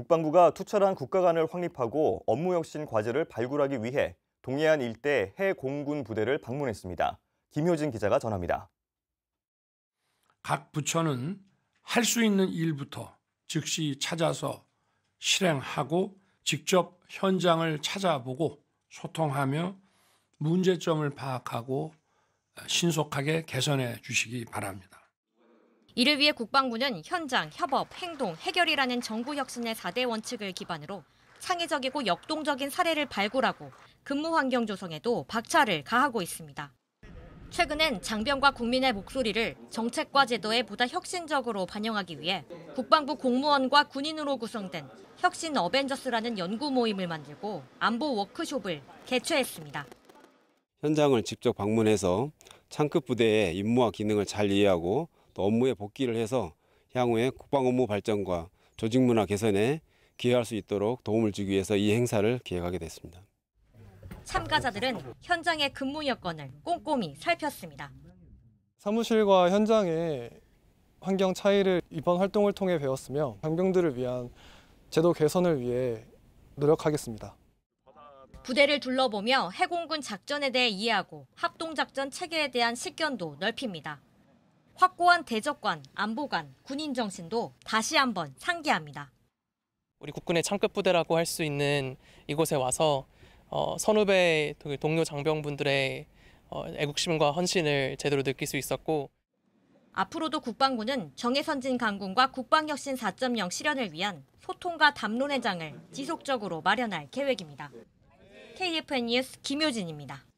국방부가 투철한 국가간을 확립하고 업무혁신 과제를 발굴하기 위해 동해안 일대 해공군 부대를 방문했습니다. 김효진 기자가 전합니다. 각 부처는 할 수 있는 일부터 즉시 찾아서 실행하고 직접 현장을 찾아보고 소통하며 문제점을 파악하고 신속하게 개선해 주시기 바랍니다. 이를 위해 국방부는 현장, 협업, 행동, 해결이라는 정부 혁신의 4대 원칙을 기반으로 창의적이고 역동적인 사례를 발굴하고 근무 환경 조성에도 박차를 가하고 있습니다. 최근엔 장병과 국민의 목소리를 정책과 제도에 보다 혁신적으로 반영하기 위해 국방부 공무원과 군인으로 구성된 혁신 어벤져스라는 연구 모임을 만들고 안보 워크숍을 개최했습니다. 현장을 직접 방문해서 창급 부대의 임무와 기능을 잘 이해하고 업무에 복귀를 해서 향후에 국방 업무 발전과 조직 문화 개선에 기여할 수 있도록 도움을 주기 위해서 이 행사를 기획하게 됐습니다. 참가자들은 현장의 근무 여건을 꼼꼼히 살폈습니다. 사무실과 현장의 환경 차이를 이번 활동을 통해 배웠으며 장병들을 위한 제도 개선을 위해 노력하겠습니다. 부대를 둘러보며 해공군 작전에 대해 이해하고 합동작전 체계에 대한 식견도 넓힙니다. 확고한 대적관, 안보관, 군인 정신도 다시 한번 상기합니다. 우리 국군의 창급 부대라고 할 수 있는 이곳에 와서 어, 선후배 그 동료 장병분들의 어, 애국심과 헌신을 제대로 느낄 수 있었고 앞으로도 국방부는 정해선진 강군과 국방혁신 4.0 실현을 위한 소통과 담론의 장을 지속적으로 마련할 계획입니다. KFN 뉴스 김효진입니다.